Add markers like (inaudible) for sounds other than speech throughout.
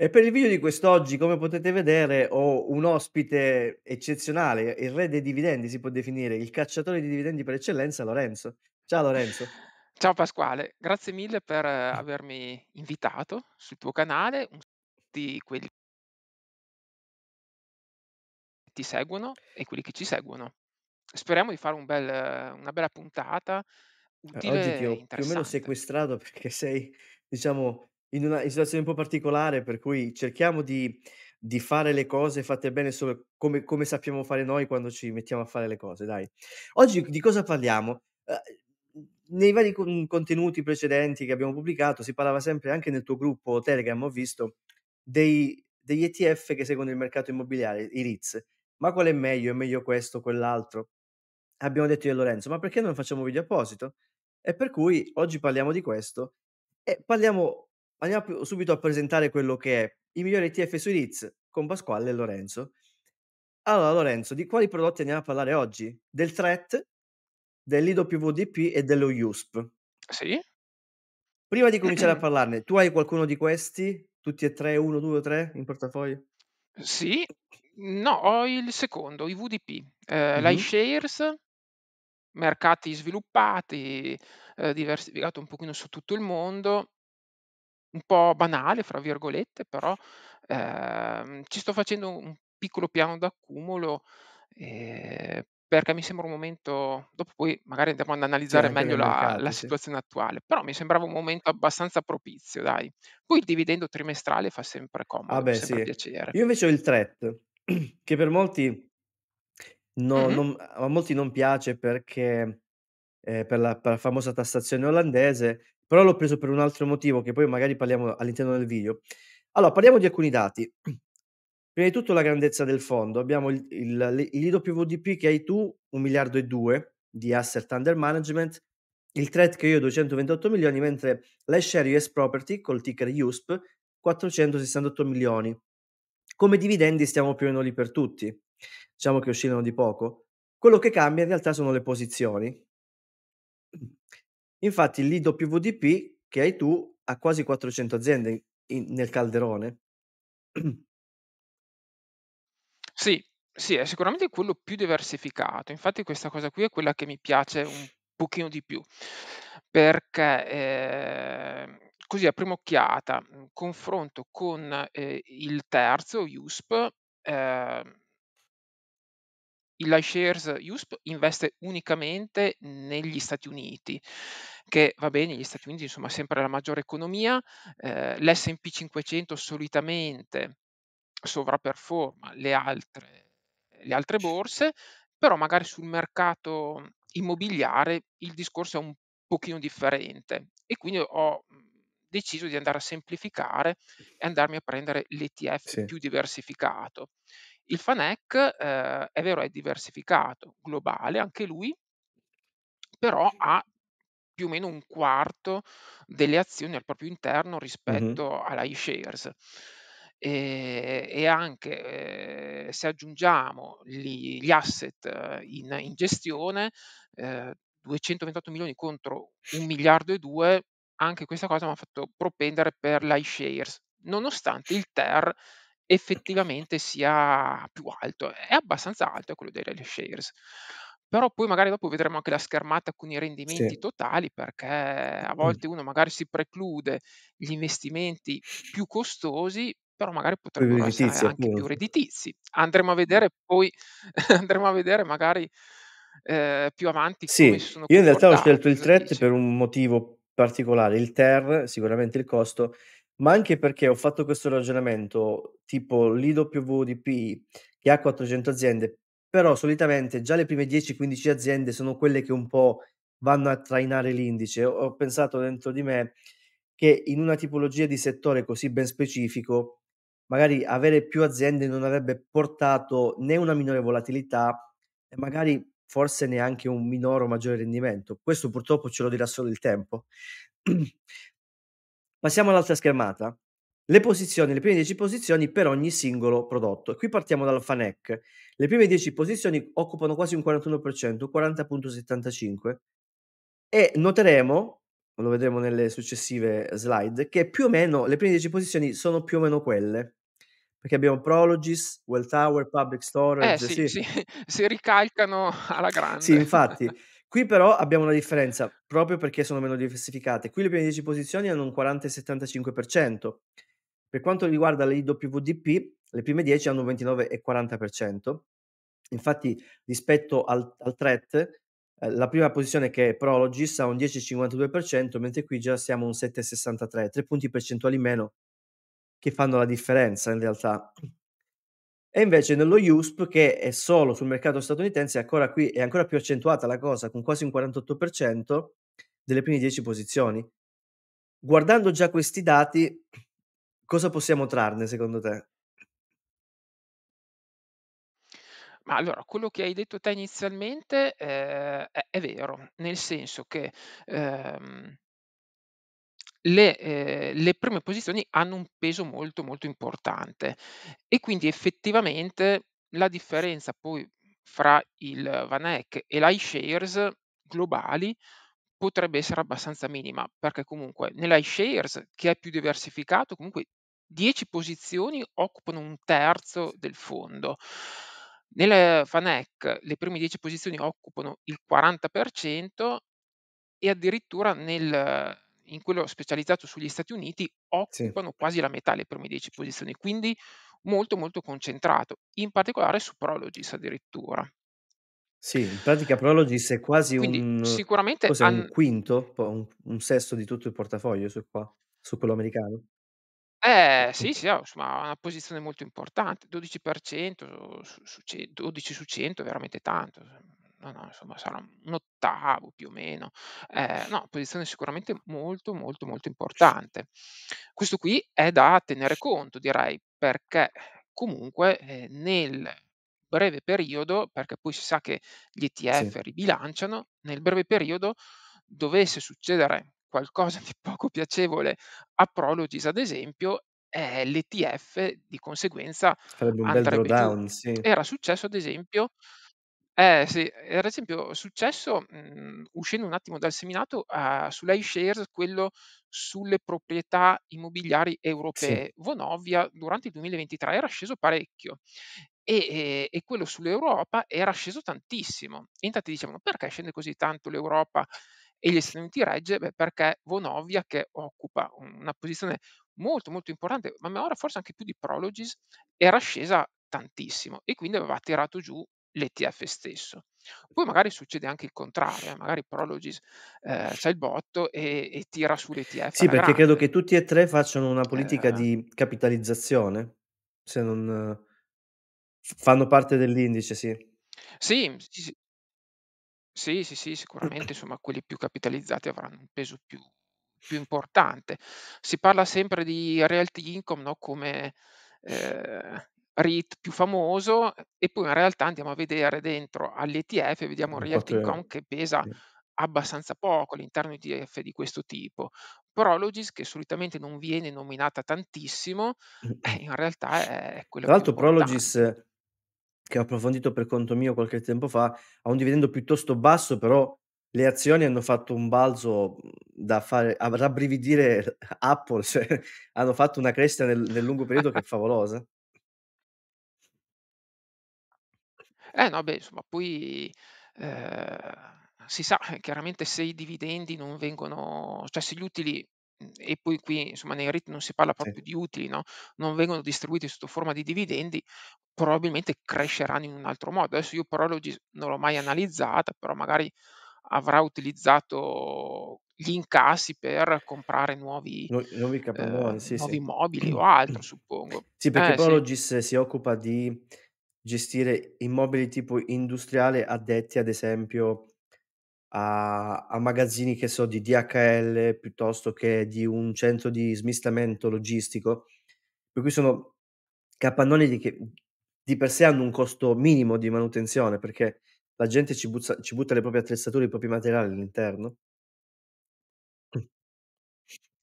E per il video di quest'oggi, come potete vedere, ho un ospite eccezionale, il re dei dividendi si può definire, il cacciatore di dividendi per eccellenza, Lorenzo. Ciao Lorenzo. (laughs) Ciao Pasquale, grazie mille per eh. avermi invitato sul tuo canale, un a tutti quelli che ti seguono e quelli che ci seguono. Speriamo di fare un bel- una bella puntata Eh, Oggi ti ho più o meno sequestrato (laughs) perché sei, diciamo, in una situazione un po' particolare, per cui cerchiamo di di fare le cose fatte bene solo come come sappiamo fare noi quando ci mettiamo a fare le cose, dai. Oggi di cosa parliamo? Eh, nei vari contenuti precedenti che abbiamo pubblicato si parlava sempre, anche nel tuo gruppo Telegram ho visto, dei degli ETF che seguono il mercato immobiliare, i REITs. Ma qual è meglio? È meglio questo, quell'altro? Abbiamo detto io e Lorenzo, ma perché non facciamo un video apposito? E per cui oggi parliamo di questo e parliamo Andiamo subito a presentare quello che è i migliori ETF sui REITs con Pasquale e Lorenzo. Allora, Lorenzo, di quali prodotti andiamo a parlare oggi? Del Threat, dell'IWDP e dello USP. Sì. Prima di cominciare a (clears throat) parlarne, tu hai qualcuno di questi? Tutti e tre, uno, due, o tre in portafoglio? Sì, no, ho il secondo, i VDP, eh, mm-hmm. l'iShares, mercati sviluppati, eh, diversificato un pochino su tutto il mondo, un po' banale, fra virgolette, però ehm, ci sto facendo un piccolo piano d'accumulo eh, perché mi sembra un momento, dopo poi magari andiamo ad analizzare sì, meglio la, mercato, la sì. situazione attuale, però mi sembrava un momento abbastanza propizio, dai. Poi il dividendo trimestrale fa sempre ah, comodo, ah beh, fa sempre sì. piacere. Io invece ho il TRET, (clears throat) che per molti, no- Mhm. non, a molti non piace perché eh, per la, per la famosa tassazione olandese però l'ho preso per un altro motivo che poi magari parliamo all'interno del video. Allora, parliamo di alcuni dati. (clears throat) Prima di tutto la grandezza del fondo. Abbiamo il, il, il IWDP che hai tu, 1 miliardo e 2 di asset under management, il threat che io ho 228 milioni, mentre l'iShare US Property col ticker USP 468 milioni. Come dividendi stiamo più o meno lì per tutti, diciamo che oscillano di poco. Quello che cambia in realtà sono le posizioni, Infatti l'IWDP che hai tu ha quasi 400 aziende in- nel calderone. (clears throat) Sì, sì, è sicuramente quello più diversificato. Infatti questa cosa qui è quella che mi piace un pochino di più, perché eh, così a prima occhiata, confronto con eh, il terzo, USP, eh, il iShares USP investe unicamente negli Stati Uniti, che va bene, gli Stati Uniti insomma sempre la maggiore economia, eh, l'SP 500 solitamente sovraperforma le altre, le altre borse, però magari sul mercato immobiliare il discorso è un pochino differente e quindi ho mhmm, deciso di andare a semplificare e andarmi a prendere l'ETF sì. più diversificato. Il FANEC eh, è vero, è diversificato, globale anche lui, però ha più o meno un quarto delle azioni al proprio interno rispetto mm-hmm. alla iShares. E, ehm, e anche eh, se aggiungiamo gli, gli asset ehm, in, in gestione, eh, 228 milioni contro 1 miliardo e 2, anche questa cosa mi ha fatto propendere per l'iShares, nonostante il TER effettivamente sia più alto. È abbastanza alto quello dei Rally Shares. Però poi magari dopo vedremo anche la schermata con i rendimenti sì. totali perché a mm. volte uno magari si preclude gli investimenti più costosi, però magari potrebbero essere anche appunto. più redditizi. Andremo a mm. vedere poi, (laughs) andremo a vedere magari eh, più avanti sì. Io in realtà ho scelto il TRET per un motivo particolare, il TER, sicuramente il costo, ma anche perché ho fatto questo ragionamento tipo l'IWDP che ha 400 aziende, però solitamente già le prime 10-15 aziende sono quelle che un po' vanno a trainare l'indice. Ho, pensato dentro di me che in una tipologia di settore così ben specifico, magari avere più aziende non avrebbe portato né una minore volatilità e magari forse neanche un minore o maggiore rendimento. Questo purtroppo ce lo dirà solo il tempo. Passiamo all'altra schermata. Le posizioni, le prime 10 posizioni per ogni singolo prodotto. Qui partiamo dalla FANEC. Le prime 10 posizioni occupano quasi un 41%, 40.75. E noteremo, lo vedremo nelle successive slide, che più o meno le prime 10 posizioni sono più o meno quelle perché abbiamo Prologis, Tower, Public Storage. Eh, sì, sì. Sì. (laughs) si ricalcano alla grande. Sì, infatti. (laughs) Qui però abbiamo una differenza, proprio perché sono meno diversificate. Qui le prime 10 posizioni hanno un 40 75%. Per quanto riguarda le IWDP, le prime 10 hanno un 29 40%. Infatti, rispetto al, al threat, eh, la prima posizione che è Prologis ha un 10-52%, mentre qui già siamo un 7-63%, 3 punti percentuali meno che fanno la differenza in realtà. E invece nello USP, che è solo sul mercato statunitense, è ancora, qui, è ancora più accentuata la cosa, con quasi un 48% delle prime 10 posizioni. Guardando già questi dati, cosa possiamo trarne secondo te? Ma allora, quello che hai detto te inizialmente eh, è, è vero, nel senso che ehm, le, eh, le, prime posizioni hanno un peso molto molto importante e quindi effettivamente la differenza poi fra il VanEck e l'iShares globali potrebbe essere abbastanza minima perché comunque nell'iShares che è più diversificato comunque 10 posizioni occupano un terzo del fondo nel FANEC le prime 10 posizioni occupano il 40% e addirittura nel, in quello specializzato sugli Stati Uniti occupano sì. quasi la metà le prime 10 posizioni, quindi molto molto concentrato, in particolare su Prologis addirittura. Sì, in pratica Prologis è quasi quindi, un, sicuramente cos'è, un quinto, un, un, sesto di tutto il portafoglio su, qua, su quello americano. Eh sì, sì, insomma, ha una posizione molto importante, 12% su, su, 12 su 100 è veramente tanto no, no, insomma sarà un ottavo più o meno, eh, no, posizione sicuramente molto, molto, molto importante. Questo qui è da tenere conto, direi, perché comunque eh, nel breve periodo, perché poi si sa che gli ETF sì. ribilanciano, nel breve periodo dovesse succedere qualcosa (laughs) di poco piacevole a Prologis, ad esempio, eh, l'ETF di conseguenza sarebbe un bel drawdown. Sì. Era successo, ad esempio, eh sì, e ad esempio è successo, mhmm, uscendo un attimo dal seminato, uhm, sull'iShares, quello sulle proprietà immobiliari Sì. europee. Vonovia durante il 2023 era sceso parecchio e ehm, e quello sull'Europa era sceso tantissimo. E infatti dicevano: "Perché scende così tanto l'Europa e gli Stati Uniti regge?" Beh, perché Vonovia che occupa una posizione molto, molto importante, ma ora forse anche più di Prologis, era scesa tantissimo e quindi aveva tirato giù l'ETF stesso. Poi magari succede anche il contrario, eh, magari Prologis eh, c'è il botto e, e tira l'ETF. Sì, perché grande. credo che tutti e tre facciano una politica eh... di capitalizzazione, se non fanno parte dell'indice, sì. Sì, sì, sì, sì, sì sicuramente (clears throat) insomma, quelli più capitalizzati avranno un peso più, più importante. Si parla sempre di realty income no? come eh, REIT più famoso e poi in realtà andiamo a vedere dentro all'ETF, vediamo un real income che pesa abbastanza poco all'interno di ETF di questo tipo. Prologis, che solitamente non viene nominata tantissimo, eh, in realtà è quello Tra l'altro Prologis, che ho approfondito per conto mio qualche tempo fa, ha un dividendo piuttosto basso, però le azioni hanno fatto un balzo mhmm, da fare a rabbrividire (laughs) Apple, cioè, hanno fatto una crescita nel, nel lungo periodo che è (laughs) favolosa. Eh no, beh, insomma, poi, ehm, si sa, eh, chiaramente se i dividendi non vengono cioè se gli utili mhmm, e poi qui insomma nei REIT non si parla Sì. proprio di utili, no, non vengono distribuiti sotto forma di dividendi, probabilmente cresceranno in un altro modo. Adesso io Prologis non l'ho mai analizzata, però magari avrà utilizzato gli incassi per comprare nuovi Nuo nuovi ehm, capannoni, sì, nuovi sì. mobili o (clears throat) altro suppongo. Sì, perché Eh, sì. Prologis si occupa di gestire immobili tipo industriale addetti ad esempio a, a magazzini che so di DHL piuttosto che di un centro di smistamento logistico, per cui sono capannoni di che di per sé hanno un costo minimo di manutenzione perché la gente ci, buzza- ci butta le proprie attrezzature, i propri materiali all'interno.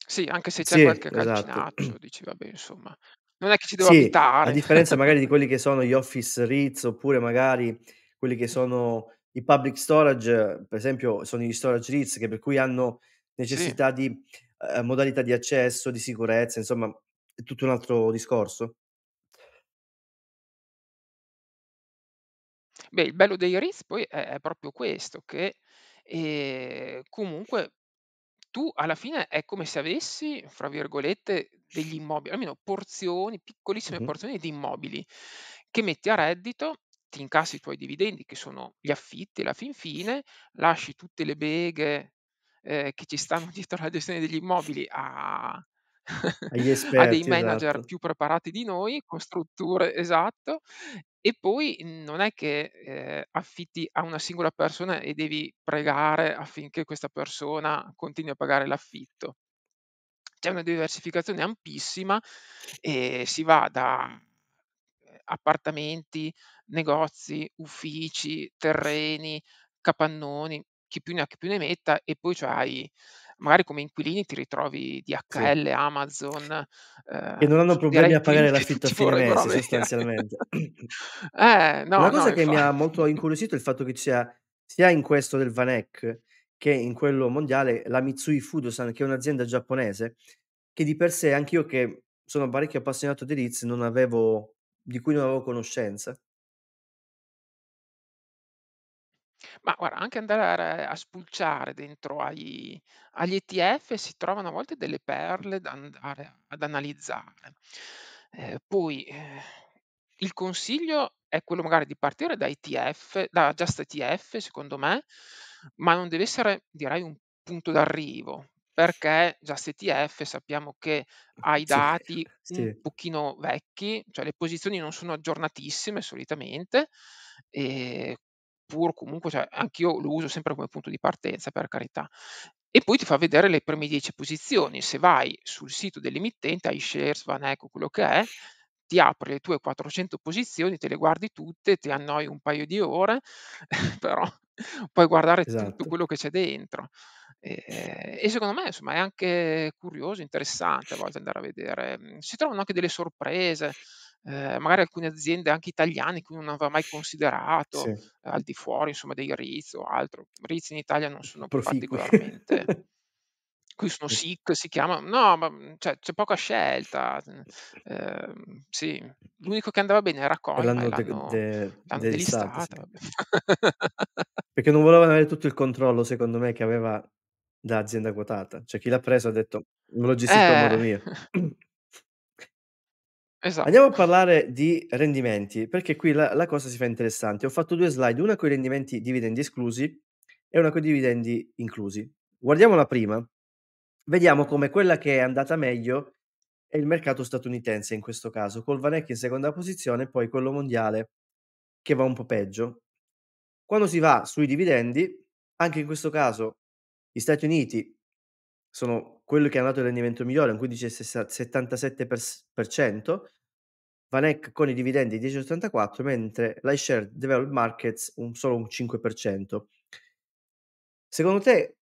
Sì, anche se c'è Sì, qualche esatto. calcinaccio, dici vabbè, insomma non è che ci devo sì, abitare. A differenza (laughs) magari di quelli che sono gli office REITs oppure magari quelli che sono i public storage, per esempio sono gli storage REITs che per cui hanno necessità sì. di eh, modalità di accesso, di sicurezza, insomma è tutto un altro discorso. Beh, il bello dei REITs poi è, proprio questo, che eh, comunque tu alla fine è come se avessi, fra virgolette, degli immobili, almeno porzioni, piccolissime Mh-mh. porzioni di immobili che metti a reddito, ti incassi i tuoi dividendi che sono gli affitti alla fin fine, lasci tutte le beghe, ehm, che ci stanno (laughs) dietro la gestione degli immobili a agli (laughs) a dei manager esatto. più preparati di noi, con strutture esatto, e poi non è che eh, affitti a una singola persona e devi pregare affinché questa persona continui a pagare l'affitto. C'è una diversificazione ampissima e si va da ehm, appartamenti, negozi, uffici, terreni, capannoni, chi più ne ha chi più ne metta, e poi cioè magari come inquilini ti ritrovi DHL, sì. Amazon. Eh, e non hanno problemi a pagare l'affitto a fine mese sostanzialmente. (laughs) eh, (clears throat) no, Una cosa no, che infatti. mi ha molto incuriosito è il fatto che ci sia sia in questo del Vanek che in quello mondiale la Mitsui Fudosan, che è un'azienda giapponese, che di per sé anch'io che sono parecchio appassionato di Ritz, non avevo, di cui non avevo conoscenza. Ma guarda, anche andare a spulciare dentro agli agli ETF si trovano a volte delle perle da andare ad analizzare. Ehm, poi, ehm, il consiglio è quello magari di partire da ETF da Just ETF secondo me, ma non deve essere direi un punto d'arrivo, perché Just ETF sappiamo che ha i Sì, dati (laughs) un sì. pochino vecchi, cioè le posizioni non sono aggiornatissime solitamente, ehm pur comunque, cioè, io lo uso sempre come punto di partenza, per carità. E poi ti fa vedere le prime 10 posizioni. Se vai sul sito dell'emittente, iShares, Vaneco, quello che è, ti apri le tue 400 posizioni, te le guardi tutte, ti annoi un paio di ore, (laughs) però puoi guardare esatto. tutto quello che c'è dentro. E, ehm, e, secondo me insomma è anche curioso, interessante a volte andare a vedere. Si trovano anche delle sorprese eh, magari alcune aziende anche italiane che uno non aveva mai considerato sì. Eh, al di fuori insomma dei Riz o altro. Riz in Italia non sono Proficue. particolarmente. (laughs) qui sono SIC, si chiama, no, ma mhmm, cioè, c'è poca scelta. Eh, sì, l'unico che andava bene era Coin, l'hanno, de, l'hanno, de, l'hanno delistata. sì. Perché non volevano avere tutto il controllo, secondo me, che aveva da azienda quotata. Cioè chi l'ha preso ha detto, me lo gestisco eh, a modo mio. (laughs) (clears throat) Esatto. Andiamo a parlare di rendimenti, perché qui la, la, cosa si fa interessante. Ho fatto due slide, una con i rendimenti dividendi esclusi e una con i dividendi inclusi. Guardiamo la prima, vediamo come quella che è andata meglio è il mercato statunitense in questo caso, col Vanek in seconda posizione e poi quello mondiale che va un po' peggio. Quando si va sui dividendi, anche in questo caso gli Stati Uniti sono quello che ha dato il rendimento migliore, un 15,77%, Vanek con i dividendi 10,84, mentre l'iShare Developed Markets un, solo un 5%. Secondo te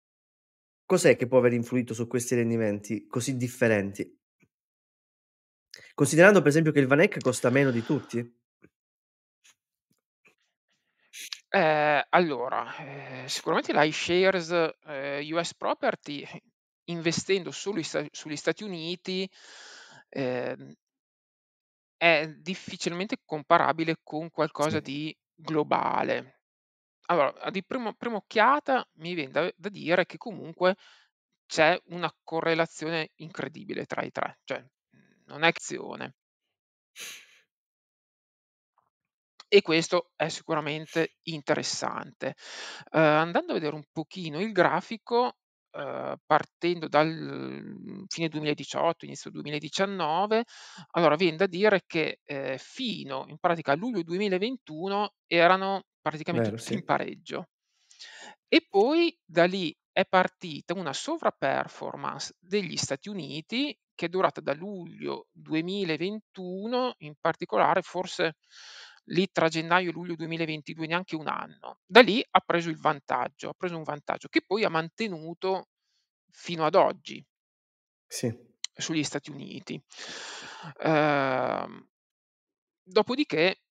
cos'è che può aver influito su questi rendimenti così differenti? Considerando per esempio che il Vanek costa meno di tutti? Eh, allora, eh, sicuramente l'iShares eh, US Property investendo solo sta- sugli Stati Uniti eh, è difficilmente comparabile con qualcosa Sì. di globale. Allora, di prima prima occhiata mi viene da da dire che comunque c'è una correlazione incredibile tra i tre, cioè, mhmm, non è azione. E questo è sicuramente interessante. Uhm, andando a vedere un pochino il grafico Ehm, partendo dal fine 2018, inizio 2019, allora viene da dire che eh, fino in pratica a luglio 2021 erano praticamente Vero, tutti sì. in pareggio. E poi da lì è partita una sovraperformance degli Stati Uniti che è durata da luglio 2021, in particolare forse lì tra gennaio e luglio 2022, neanche un anno. Da lì ha preso il vantaggio, ha preso un vantaggio che poi ha mantenuto fino ad oggi sì. sugli Stati Uniti. Eh, dopodiché,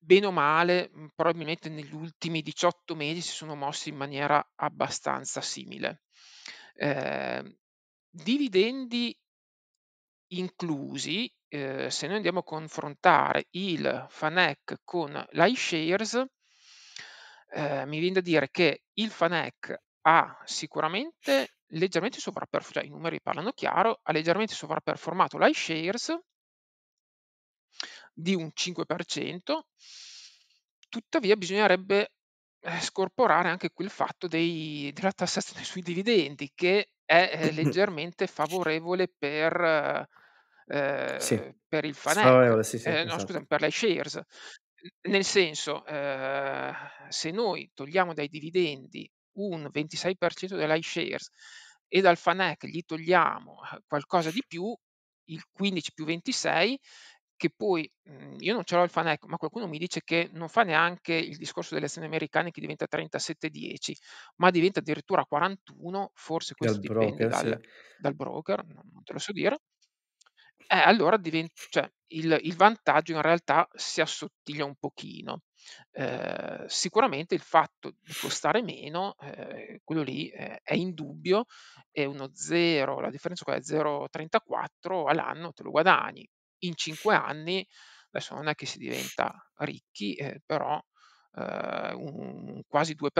bene o male, mhmm, probabilmente negli ultimi 18 mesi si sono mossi in maniera abbastanza simile. Eh, dividendi inclusi, eh, se noi andiamo a confrontare il Fanec con l'iShares, eh, mi viene da dire che il Fanec ha sicuramente leggermente sovraperformato cioè i numeri parlano chiaro, ha leggermente sovraperformato l'iShares di un 5%, tuttavia bisognerebbe eh, scorporare anche quel fatto dei, della tassazione (laughs) sui dividendi che è eh, (laughs) leggermente favorevole per eh, sì. Ehm, per il Fanac, sì, sì, eh, no esatto. scusa, per le shares. Nel senso, eh, se noi togliamo dai dividendi un 26% shares e dal FANEC gli togliamo eh, qualcosa di più, il 15 più 26, che poi mhmm, io non ce l'ho il Fanec, ma qualcuno mi dice che non fa neanche il discorso delle azioni americane che diventa 37-10, ma diventa addirittura 41, forse questo Dal dipende broker, sì. dal, broker, non te lo so dire. Eh, allora diventa, cioè, il, il, vantaggio in realtà si assottiglia un pochino. Eh, sicuramente il fatto di costare meno, eh, quello lì eh, è indubbio, è uno 0, la differenza è 0,34 all'anno te lo guadagni. In 5 anni, adesso non è che si diventa ricchi, eh, però Uh, un quasi 2%.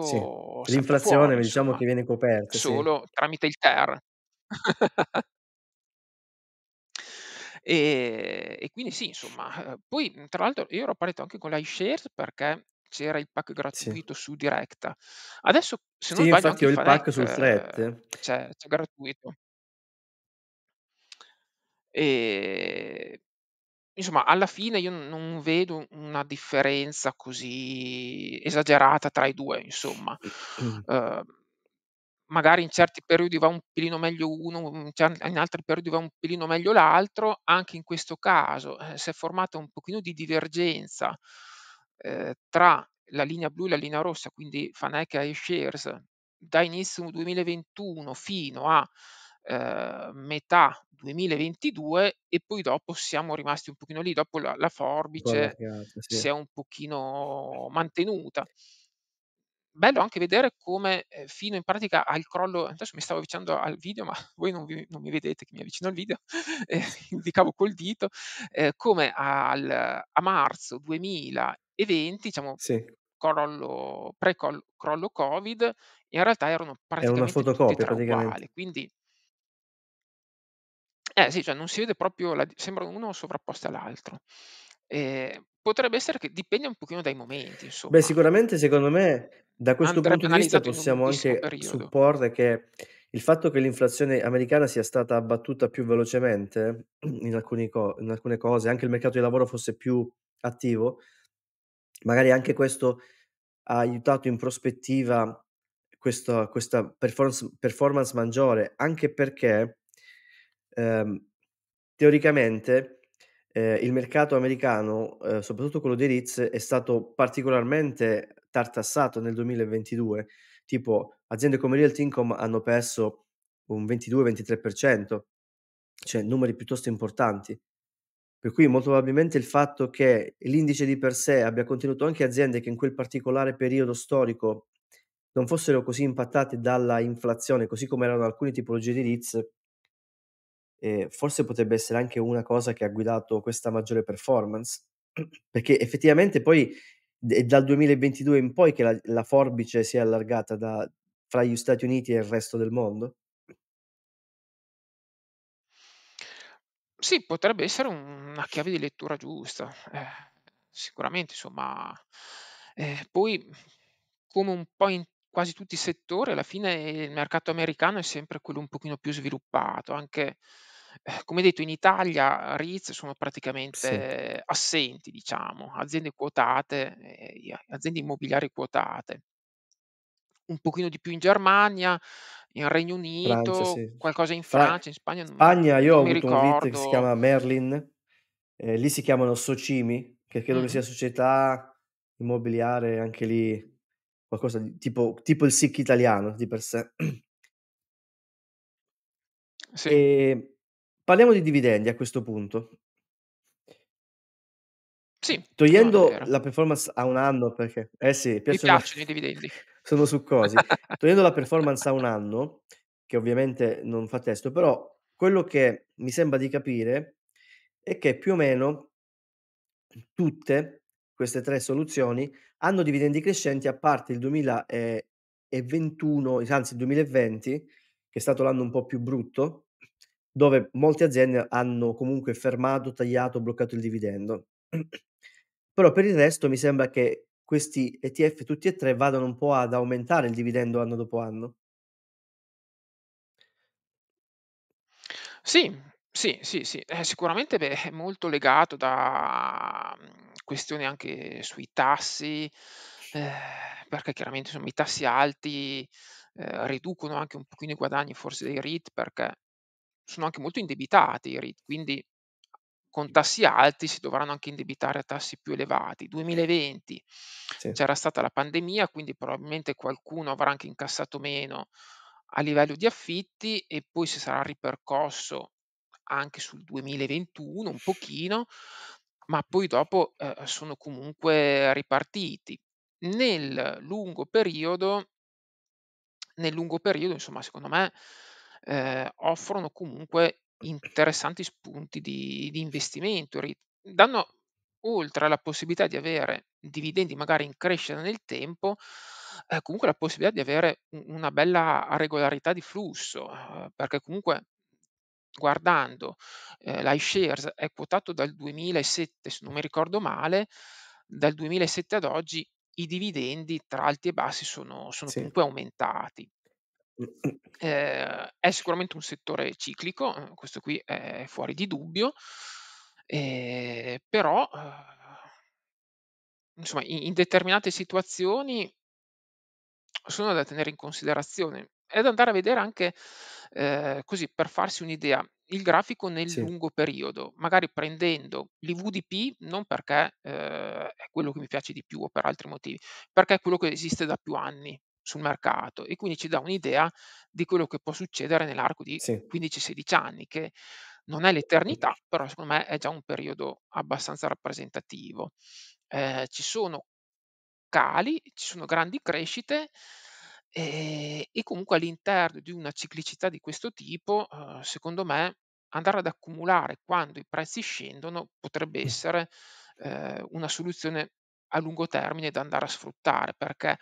Sì. L'inflazione fuori, diciamo che viene coperta. Solo sì. tramite il TER. (laughs) E, e quindi sì, insomma, eh, poi mhmm, tra l'altro io ero partito anche con l'iShares perché c'era il pack gratuito sì. su Directa. Adesso se non sì, sbaglio infatti ho il pack sul Threat eh, c'è, c'è gratuito. E insomma, alla fine io non vedo una differenza così esagerata tra i due, insomma. Mm. (clears throat) Uh, magari in certi periodi va un pelino meglio uno, cioè, in altri periodi va un pelino meglio l'altro, anche in questo caso eh, si è formata un pochino di divergenza eh, tra la linea blu e la linea rossa, quindi Faneca e Shares, da inizio 2021 fino a eh, metà 2022 e poi dopo siamo rimasti un pochino lì, dopo la, la forbice si sì. è un pochino mantenuta bello anche vedere come eh, fino in pratica al crollo, adesso mi stavo avvicinando al video, ma (laughs) voi non, vi, non mi vedete che mi avvicino al video, (laughs) eh, indicavo col dito, eh, come al, a marzo 2020, diciamo, sì. crollo, pre-crollo Covid, in realtà erano praticamente Era tutti praticamente. quindi... Eh sì, cioè non si vede proprio, la, sembrano uno sovrapposto all'altro. Eh, potrebbe essere che dipende un pochino dai momenti. Insomma. Beh, sicuramente secondo me da questo punto di vista possiamo anche supporre che il fatto che l'inflazione americana sia stata abbattuta più velocemente (clears throat) in, co- in alcune cose, anche il mercato di lavoro fosse più attivo, magari anche questo ha aiutato in prospettiva questo, questa performance, performance, maggiore, anche perché ehm, teoricamente eh, il mercato americano, eh, soprattutto quello di Ritz, è stato particolarmente tartassato nel 2022, tipo aziende come Realty Income hanno perso un 22-23%, cioè numeri piuttosto importanti. Per cui molto probabilmente il fatto che l'indice di per sé abbia contenuto anche aziende che in quel particolare periodo storico non fossero così impattate dalla inflazione, così come erano alcune tipologie di REITs, eh, forse potrebbe essere anche una cosa che ha guidato questa maggiore performance. (clears throat) Perché effettivamente poi è dal 2022 in poi che la, la forbice si è allargata da, fra gli Stati Uniti e il resto del mondo? Sì, potrebbe essere una chiave di lettura giusta, eh, sicuramente, insomma. Eh, poi, come un po' in quasi tutti i settori, alla fine il mercato americano è sempre quello un pochino più sviluppato, anche eh, come detto, in Italia eh, REITs sono Sì. praticamente assenti, diciamo, aziende quotate, ehm, aziende immobiliari quotate. Un pochino di più in Germania, in Regno Francia, Unito, sì. qualcosa in Francia, in Spagna, non Spagna io ho avuto un REIT che si chiama Merlin, ehm, lì si chiamano Socimi, che credo che Mh-mh. sia società immobiliare anche lì, qualcosa di tipo tipo il SIC italiano di per sé. Sì. Ehm Parliamo di dividendi a questo punto. Sì, Togliendo davvero. la performance a un anno perché eh sì, Mi piacciono piacciono i dividendi. (laughs) sono succosi. (laughs) Togliendo la performance a un anno, che ovviamente non fa testo, però quello che mi sembra di capire è che più o meno tutte queste tre soluzioni hanno dividendi crescenti a parte il 2021, anzi il 2020, che è stato l'anno un po' più brutto, dove molte aziende hanno comunque fermato, tagliato, bloccato il dividendo. (clears throat) Però per il resto mi sembra che questi ETF tutti e tre vadano un po' ad aumentare il dividendo anno dopo anno. Sì, sì, sì, sì. Eh, sicuramente beh, è molto legato da mhmm, questioni anche sui tassi, eh, perché chiaramente insomma, i tassi alti eh, riducono anche un pochino i guadagni forse dei REIT, perché sono anche molto indebitati i REIT, quindi con tassi alti si dovranno anche indebitare a tassi più elevati. 2020 sì. c'era stata la pandemia, quindi probabilmente qualcuno avrà anche incassato meno a livello di affitti e poi si sarà ripercosso anche sul 2021 un pochino, ma poi dopo eh, sono comunque ripartiti. Nel lungo periodo, nel lungo periodo, insomma, secondo me eh, offrono comunque interessanti spunti di, di investimento, danno oltre alla possibilità di avere dividendi magari in crescita nel tempo, eh, comunque la possibilità di avere una bella regolarità di flusso, eh, perché comunque guardando eh, l'iShares è quotato dal 2007, se non mi ricordo male, dal 2007 ad oggi i dividendi tra alti e bassi sono, sono sì. comunque aumentati mh (clears throat) eh, è sicuramente un settore ciclico, eh, questo qui è fuori di dubbio, ehm, però, eh, insomma in in determinate situazioni sono da tenere in considerazione. È da andare a vedere anche, ehm, così per farsi un'idea, il grafico nel Sì. lungo periodo, magari prendendo l'IVDP non perché, ehm, è quello che mi piace di più o per altri motivi, perché è quello che esiste da più anni sul mercato e quindi ci dà un'idea di quello che può succedere nell'arco di sì. 15-16 anni, che non è l'eternità, però secondo me è già un periodo abbastanza rappresentativo. Eh, ci sono cali, ci sono grandi crescite eh, e, comunque all'interno di una ciclicità di questo tipo, eh, secondo me, andare ad accumulare quando i prezzi scendono potrebbe essere eh, una soluzione a lungo termine da andare a sfruttare perché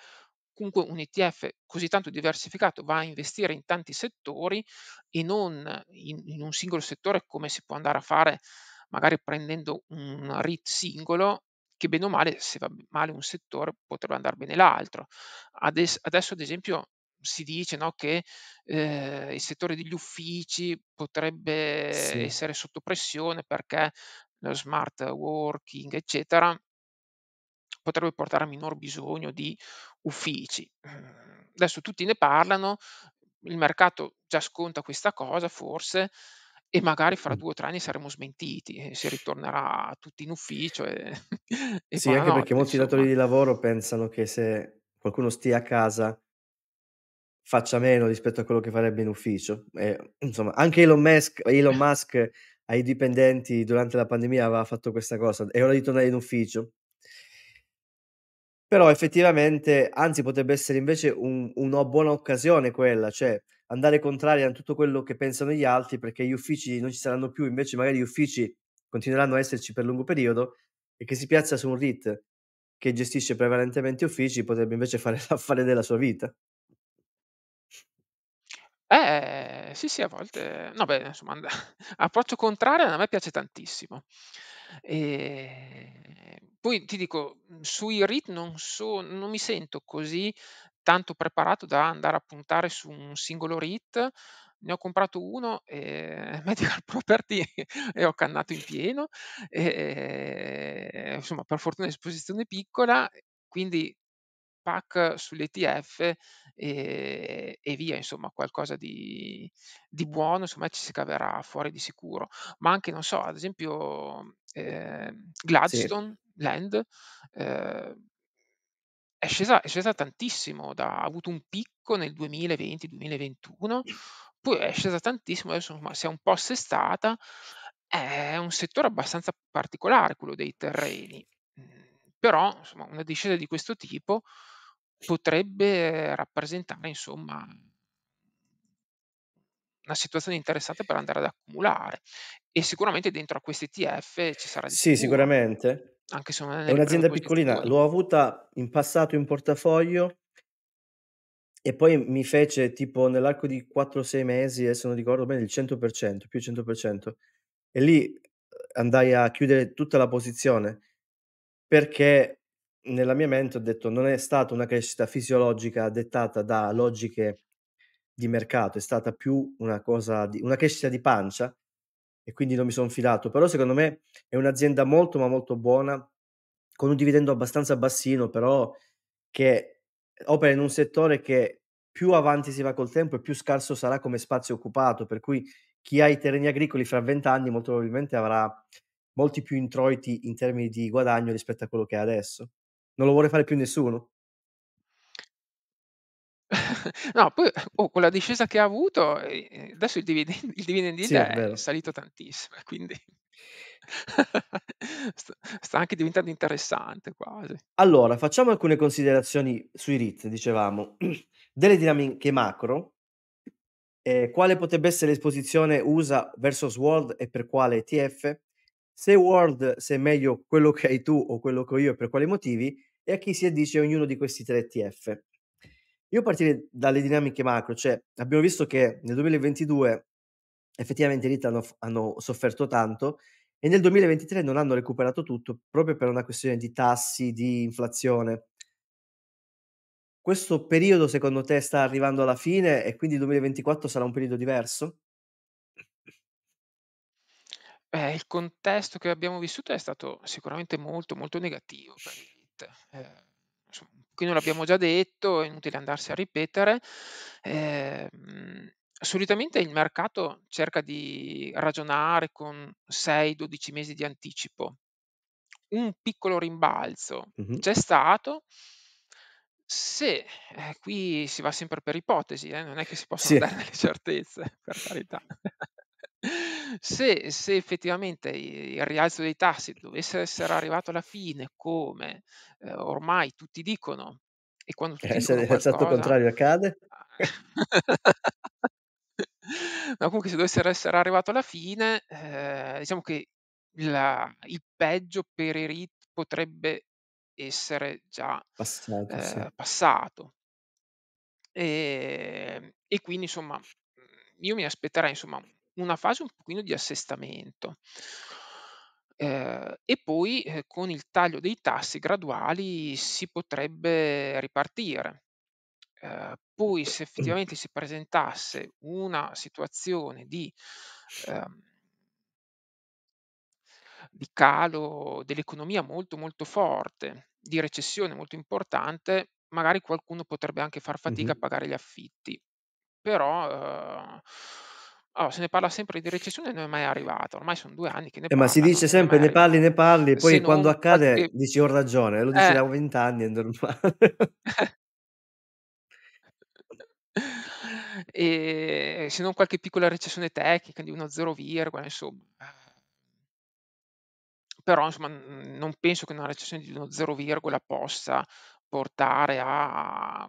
comunque un ETF così tanto diversificato va a investire in tanti settori e non in, in un singolo settore come si può andare a fare magari prendendo un REIT singolo che bene o male se va male un settore potrebbe andare bene l'altro. Adesso, adesso ad esempio si dice no, che eh, il settore degli uffici potrebbe sì. essere sotto pressione perché lo smart working, eccetera, potrebbe portare a minor bisogno di uffici. Mhmm, adesso tutti ne parlano, il mercato già sconta questa cosa forse e magari fra due o tre anni saremo smentiti, e si ritornerà tutti in ufficio. E, (laughs) e sì, anche perché molti insomma. datori di lavoro pensano che se qualcuno stia a casa faccia meno rispetto a quello che farebbe in ufficio. E, insomma, anche Elon Musk, Elon Musk ai dipendenti durante la pandemia aveva fatto questa cosa, è ora di tornare in ufficio, però effettivamente, anzi potrebbe essere invece un- una buona occasione quella, cioè andare contraria a tutto quello che pensano gli altri perché gli uffici non ci saranno più, invece magari gli uffici continueranno a esserci per lungo periodo e che si piazza su un RIT che gestisce prevalentemente uffici potrebbe invece fare (laughs) l'affare della sua vita. Eh, sì, sì, a volte. No, beh, insomma, and- (laughs) approccio contrario a me piace tantissimo. E ehm, poi ti dico, mhmm, sui REIT non so non mi sento così tanto preparato da andare a puntare su un singolo REIT. Ne ho comprato uno, ehm, (laughs) Medical Property e ho cannato in pieno, ehm, insomma per fortuna è esposizione piccola, quindi pack sull'ETF e, ehm, e, via, insomma, qualcosa di, di, buono, insomma, ci si caverà fuori di sicuro. Ma anche, non so, ad esempio eh, Gladstone, sì. Land, eh, è scesa, è scesa tantissimo, da, ha avuto un picco nel 2020-2021, poi è scesa tantissimo, adesso insomma, si è un po' assestata, è un settore abbastanza particolare quello dei terreni però insomma, una discesa di questo tipo potrebbe rappresentare insomma, una situazione interessante per andare ad accumulare e sicuramente dentro a questi ETF ci sarà di Sì, sicuro, sicuramente. anche se è, un'azienda piccolina, l'ho avuta in passato in portafoglio e poi mi fece tipo nell'arco di 4-6 mesi, se non ricordo bene, il 100%, più 100%. E lì eh, andai a chiudere tutta la posizione perché nella mia mente ho detto non è stata una crescita fisiologica dettata da logiche di mercato, è stata più una cosa di una crescita di pancia e quindi non mi sono fidato, però secondo me è un'azienda molto ma molto buona con un dividendo abbastanza bassino, però che opera in un settore che più avanti si va col tempo e più scarso sarà come spazio occupato, per cui chi ha i terreni agricoli fra vent'anni molto probabilmente avrà molti più introiti in termini di guadagno rispetto a quello che è adesso. Non lo vuole fare più nessuno. (laughs) no, poi oh, con la discesa che ha avuto, eh, adesso il dividend, (laughs) il dividend sì, è, è salito tantissimo, eh, quindi (laughs) sta anche diventando interessante quasi. Allora, facciamo alcune considerazioni sui RIT, dicevamo, (clears throat) delle dinamiche macro, eh, quale potrebbe essere l'esposizione USA versus World e per quale ETF, se World se è meglio quello che hai tu o quello che ho io e per quali motivi e a chi si addice ognuno di questi tre ETF. Io partirei dalle dinamiche macro, cioè abbiamo visto che nel 2022 effettivamente i RIT hanno, hanno sofferto tanto e nel 2023 non hanno recuperato tutto proprio per una questione di tassi, di inflazione. Questo periodo secondo te sta arrivando alla fine e quindi il 2024 sarà un periodo diverso? Eh, il contesto che abbiamo vissuto è stato sicuramente molto, molto negativo per l'Elite. Eh, insomma, un pochino l'abbiamo già detto, è inutile andarsi a ripetere. Eh, solitamente il mercato cerca di ragionare con 6-12 mesi di anticipo. Un piccolo rimbalzo Mh-mh. c'è stato. Se eh, qui si va sempre per ipotesi, eh, non è che si possono Sì. (laughs) dare delle certezze, per carità. Se, se effettivamente il rialzo dei tassi dovesse essere arrivato alla fine, come eh, ormai tutti dicono, e quando eh, tutti Eh, se dicono l'esatto (laughs) qualcosa, contrario accade? No, (laughs) comunque se dovesse essere arrivato alla fine, eh, diciamo che la- il peggio per i rit potrebbe essere già Passato, sì. Eh, passato. E, ehm, e quindi, insomma, io mi aspetterei, insomma, una fase un pochino di assestamento. Eh, e poi eh, con il taglio dei tassi graduali si potrebbe ripartire. Eh, poi se effettivamente si presentasse una situazione di, ehm, di calo dell'economia molto molto forte, di recessione molto importante, magari qualcuno potrebbe anche far fatica a pagare gli affitti. Però ehm, Oh, se ne parla sempre di recessione non è mai arrivata. Ormai sono due anni che ne eh, ma si dice sempre ne parli, ne parli, poi non, quando accade perché... dici ho ragione, lo dici eh. da vent'anni, (laughs) e eh, se non qualche piccola recessione tecnica di uno 0, insomma. Eh. Però insomma non penso che una recessione di uno 0, possa portare a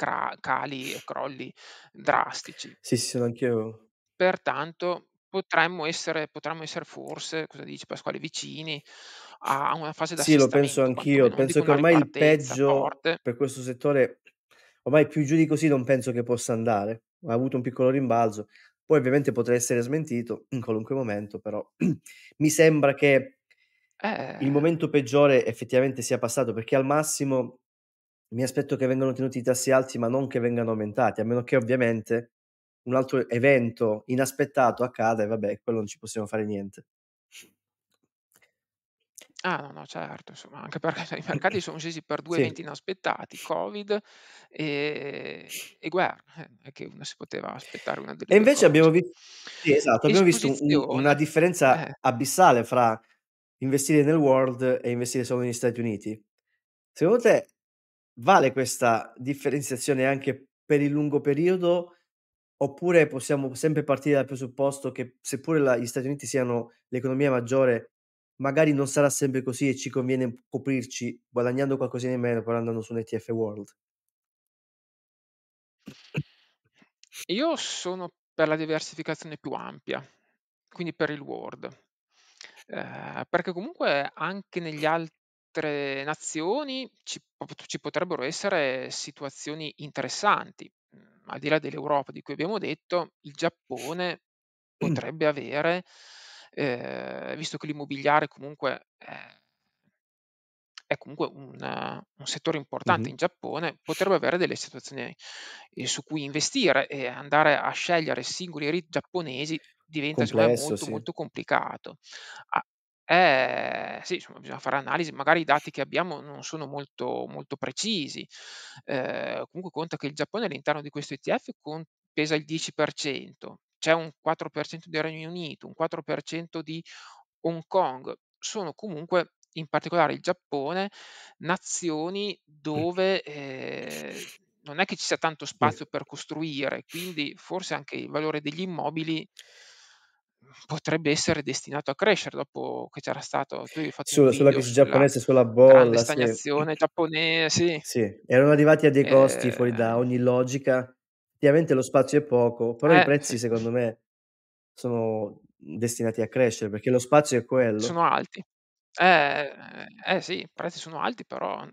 cra cali e crolli drastici. Sì, sì, sono anch'io. Pertanto potremmo essere, potremmo essere forse, cosa dici Pasquale, vicini a una fase da Sì, lo penso anch'io. Penso che ormai il peggio forte. per questo settore, ormai più giù di così non penso che possa andare. Ha avuto un piccolo rimbalzo. Poi ovviamente potrà essere smentito in qualunque momento, però (clears throat) mi sembra che il eh. momento peggiore effettivamente sia passato perché al massimo mi aspetto che vengano tenuti i tassi alti, ma non che vengano aumentati, a meno che ovviamente un altro evento inaspettato accada e vabbè, quello non ci possiamo fare niente. Ah, no, no, certo, insomma, anche perché (laughs) i (clears throat) mercati sono scesi per due sì. eventi inaspettati, Covid e, e guerra, eh, che uno si poteva aspettare una delle E invece cose. abbiamo visto, sì, esatto, abbiamo visto un, una differenza eh. abissale fra investire nel world e investire solo negli Stati Uniti. Secondo te Vale questa differenziazione anche per il lungo periodo? Oppure possiamo sempre partire dal presupposto che seppure la- gli Stati Uniti siano l'economia maggiore, magari non sarà sempre così e ci conviene coprirci guadagnando qualcosina in meno, però andando su un ETF World? Io sono per la diversificazione più ampia, quindi per il World. Ehm, perché comunque anche negli altri altre nazioni ci, ci potrebbero essere situazioni interessanti. Mhmm, al di là dell'Europa di cui abbiamo detto, il Giappone potrebbe avere, eh, visto che l'immobiliare comunque è, eh, è comunque un, un settore importante in Giappone, potrebbe avere delle situazioni eh, su cui investire e andare a scegliere singoli rit giapponesi diventa secondo me molto sì. molto complicato. Eh, sì, insomma, bisogna fare analisi, magari i dati che abbiamo non sono molto, molto precisi. Eh, comunque conta che il Giappone all'interno di questo ETF con- pesa il 10%, c'è un 4% del Regno Unito, un 4% di Hong Kong. Sono comunque in particolare il Giappone, nazioni dove eh, non è che ci sia tanto spazio per costruire, quindi forse anche il valore degli immobili potrebbe essere destinato a crescere dopo che c'era stato tu hai fatto sulla, sulla crisi giapponese sulla bolla stagnazione sì. giapponese sì. erano arrivati a dei costi eh... fuori da ehm ogni logica Ovviamente lo spazio è poco però eh... i prezzi secondo me sono destinati a crescere perché lo spazio è quello sono alti eh, eh sì i prezzi sono alti però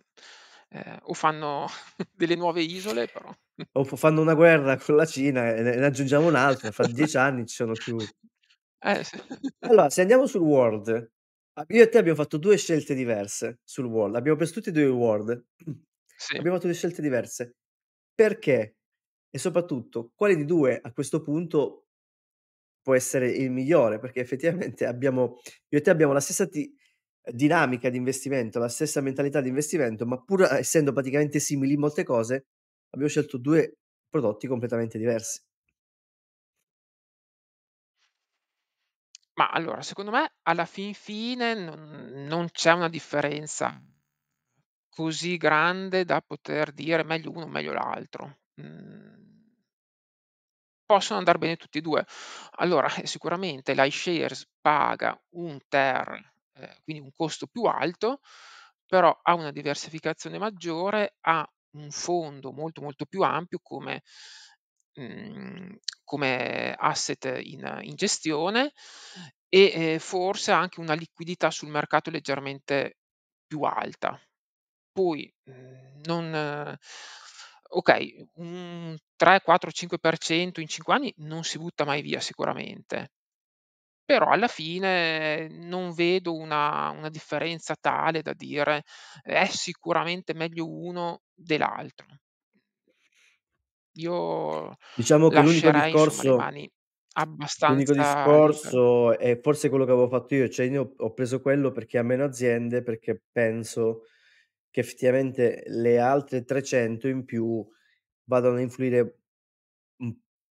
eh, o fanno (laughs) delle nuove isole, però. O fanno una guerra con la Cina e ne aggiungiamo un'altra, fra dieci anni ci sono più. Eh, sì. Allora, se andiamo sul World, io e te abbiamo fatto due scelte diverse sul World. Abbiamo preso tutti e due i World. Sì. Abbiamo fatto due scelte diverse. Perché? E soprattutto, quale di due a questo punto può essere il migliore? Perché effettivamente abbiamo, io e te abbiamo la stessa ti- dinamica di investimento, la stessa mentalità di investimento, ma pur essendo praticamente simili in molte cose, abbiamo scelto due prodotti completamente diversi. Ma allora, secondo me alla fin fine non non c'è una differenza così grande da poter dire meglio uno, o meglio l'altro. Mhmm, possono andare bene tutti e due. Allora, eh, sicuramente l'iShares paga un TER, ehm, quindi un costo più alto, però ha una diversificazione maggiore, ha un fondo molto, molto più ampio come mhmm come asset in, in gestione e eh, forse anche una liquidità sul mercato leggermente più alta. Poi mhmm, non, ok, un 3, 4, 5% in 5 anni non si butta mai via sicuramente, però alla fine non vedo una, una differenza tale da dire è eh, sicuramente meglio uno dell'altro io Diciamo che l'unico lascerai insomma, le discorso mani L'unico discorso è forse quello che avevo fatto io, cioè io ho preso quello perché ha meno aziende, perché penso che effettivamente le altre 300 in più vadano a influire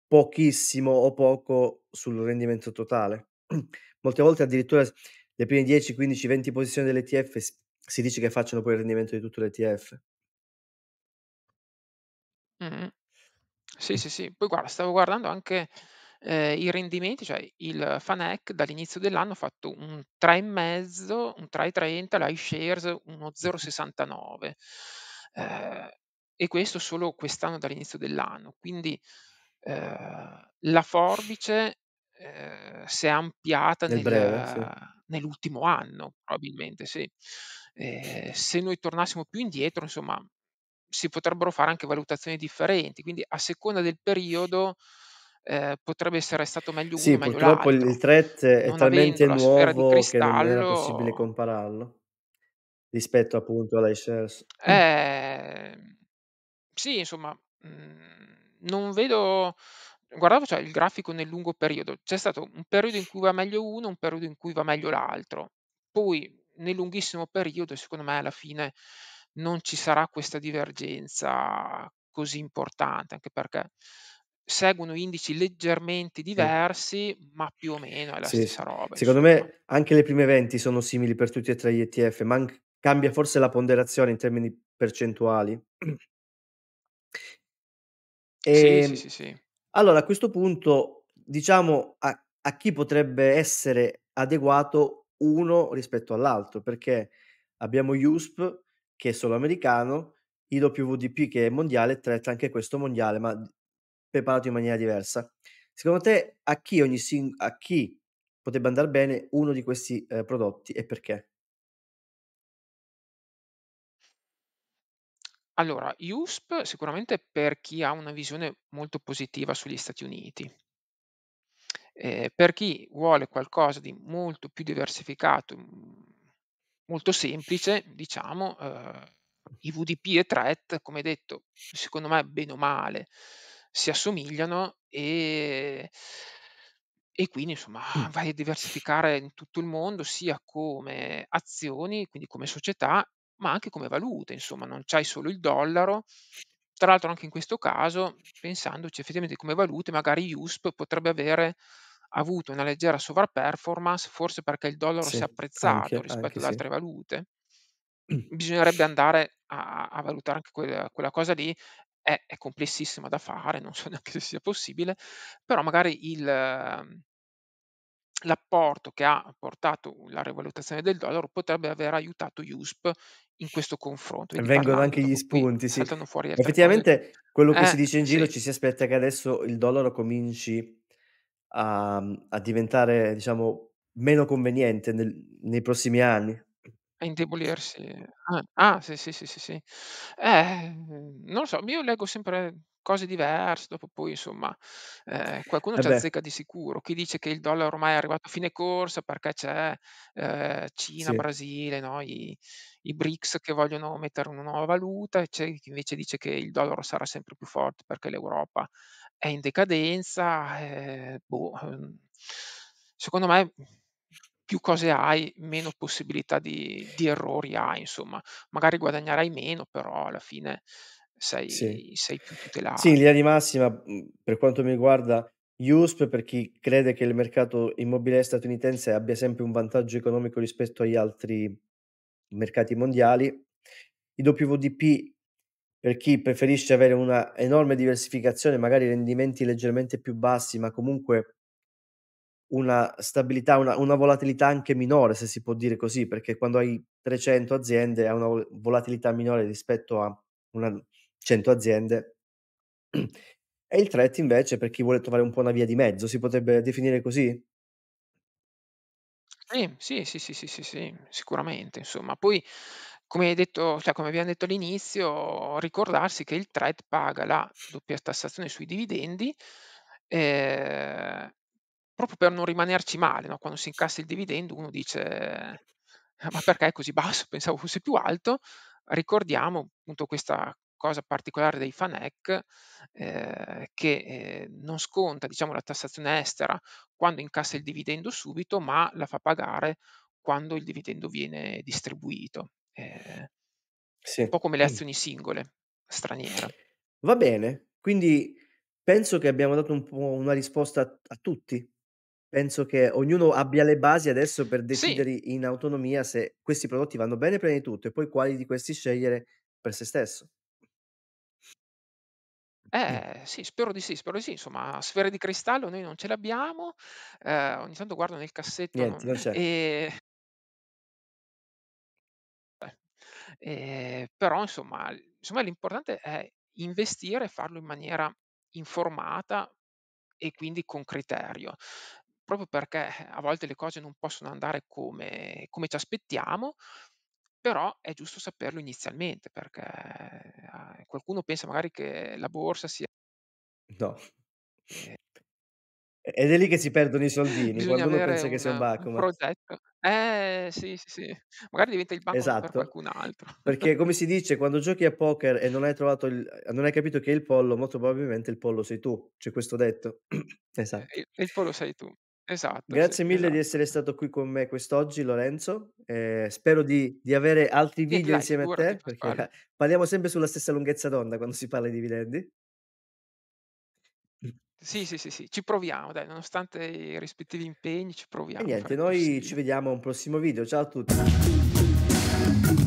pochissimo o poco sul rendimento totale. (clears throat) Molte volte addirittura le prime 10, 15, 20 posizioni dell'ETF s- si dice che facciano poi il rendimento di tutto l'ETF. mh sì, sì, sì. Poi guarda, stavo guardando anche, ehm, i rendimenti, cioè il FANEC dall'inizio dell'anno ha fatto un 3,5, un 3,30, l'iShares uno 0,69. Ehm, e questo solo quest'anno dall'inizio dell'anno. Quindi, ehm, la forbice, ehm, si è ampliata Nel breve, sì. nell'ultimo anno probabilmente, sì. Ehm, se noi tornassimo più indietro, insomma si potrebbero fare anche valutazioni differenti, quindi a seconda del periodo eh, potrebbe essere stato meglio uno sì, meglio purtroppo l'altro. il threat è non talmente nuovo che non era possibile compararlo rispetto appunto all'iShares. Mm. Eh, sì, insomma, mm, non vedo... Guardavo cioè, il grafico nel lungo periodo, c'è stato un periodo in cui va meglio uno, un periodo in cui va meglio l'altro. Poi nel lunghissimo periodo, secondo me, alla fine non ci sarà questa divergenza così importante, anche perché seguono indici leggermente diversi, sì. ma più o meno è la sì. stessa roba. Secondo insomma. Diciamo. me anche le prime 20 sono simili per tutti e tre gli ETF, ma anche, cambia forse la ponderazione in termini percentuali. E, ehm, sì, sì, Allora, a questo punto, diciamo a, a chi potrebbe essere adeguato uno rispetto all'altro, perché abbiamo USP che è solo americano, IWDP che è mondiale, tratta anche questo mondiale, ma preparato in maniera diversa. Secondo te a chi, ogni sing- a chi potrebbe andare bene uno di questi eh, prodotti e perché? Allora, USP sicuramente per chi ha una visione molto positiva sugli Stati Uniti, eh, per chi vuole qualcosa di molto più diversificato, mm, molto semplice, diciamo, eh, i VDP e threat, come detto, secondo me bene o male si assomigliano e, e quindi insomma mm. vai a diversificare in tutto il mondo sia come azioni, quindi come società, ma anche come valute, insomma non c'hai solo il dollaro. Tra l'altro anche in questo caso, pensandoci effettivamente come valute, magari USP potrebbe avere avuto una leggera sovraperformance, forse perché il dollaro sì, si è apprezzato anche, rispetto anche ad altre sì. valute. (clears throat) Bisognerebbe andare a, a valutare anche quella, quella cosa lì. È, è, complessissima da fare, (laughs) non so neanche se sia possibile, però magari il, ehm, l'apporto che ha portato la rivalutazione del dollaro potrebbe aver aiutato USP in questo confronto. Quindi Vengono anche gli spunti, qui, sì. Effettivamente cose. quello che eh, si dice in giro sì. ci si aspetta che adesso il dollaro cominci a, mhmm, a diventare, diciamo, meno conveniente nel- nei prossimi anni. A indebolirsi. Ah, ah, sì, sì, sì, sì, sì. Eh, mhmm, non lo so, io leggo sempre cose diverse, dopo poi insomma eh, qualcuno Eh ci azzecca di sicuro, chi dice che il dollaro ormai è arrivato a fine corsa perché c'è eh, Cina, sì, Brasile, no? I, i BRICS che vogliono mettere una nuova valuta, e c'è chi invece dice che il dollaro sarà sempre più forte perché l'Europa è in decadenza, eh, boh, ehm, secondo me più cose hai, meno possibilità di, di, errori hai, insomma, magari guadagnerai meno, però alla fine sei, sì. sei più tutelato. Sì, in linea di massima, mhmm, per quanto mi riguarda, USP, per chi crede che il mercato immobiliare statunitense abbia sempre un vantaggio economico rispetto agli altri mercati mondiali, i WDP per chi preferisce avere una enorme diversificazione, magari rendimenti leggermente più bassi, ma comunque una stabilità, una, una, volatilità anche minore, se si può dire così, perché quando hai 300 aziende ha una volatilità minore rispetto a una 100 aziende. (clears throat) E il threat invece, per chi vuole trovare un po' una via di mezzo, si potrebbe definire così? Sì, sì, sì, sì, sì, sì, sì, sicuramente, insomma. Poi come detto cioè come abbiamo detto all'inizio, ricordarsi che il TRET paga la doppia tassazione sui dividendi, ehm, proprio per non rimanerci male, no, quando si incassa il dividendo uno dice: ah, "Ma perché è così basso? (laughs) Pensavo fosse più alto". Ricordiamo appunto questa cosa particolare dei Fanec, ehm, che, ehm, non sconta, diciamo, la tassazione estera quando incassa il dividendo subito, ma la fa pagare quando il dividendo viene distribuito eh, sì. un po' come le azioni singole straniere. Va bene, quindi penso che abbiamo dato un po una risposta a, a tutti. Penso che ognuno abbia le basi adesso per decidere sì. in autonomia se questi prodotti vanno bene prima di tutto e poi quali di questi scegliere per se stesso. Mm. Eh, sì, spero di sì, spero di sì. Insomma, sfere di cristallo noi non ce l'abbiamo. Eh, ogni tanto guardo nel cassetto Niente, non... Non e Eh, però insomma, insomma l'importante è investire e farlo in maniera informata e quindi con criterio, proprio perché eh, a volte le cose non possono andare come, come ci aspettiamo, però è giusto saperlo inizialmente perché eh, qualcuno pensa magari che la borsa sia... No. Eh, ed è lì che si perdono i soldini, quando uno avere pensa che sia un un bancomat. progetto. Eh, sì, sì, sì. Magari diventa il bancomat per esatto. qualcun altro. perché come si (laughs) dice, quando giochi a poker e non hai trovato il, non hai capito che è il pollo, molto probabilmente il pollo sei tu, c'è questo detto. (clears throat) Esatto. Eh, il, il polo sei tu. Esatto, sì, Grazie mille di esatto. essere stato qui con me quest'oggi, Lorenzo. Eh, spero di, di avere altri video insieme a te, perché (laughs) parliamo sempre sulla stessa lunghezza d'onda quando si parla di dividendi. Sì, sì, sì, sì, ci proviamo, dai, nonostante i rispettivi impegni, ci proviamo E niente, fare il noi ci vediamo a un prossimo video. Ciao a tutti.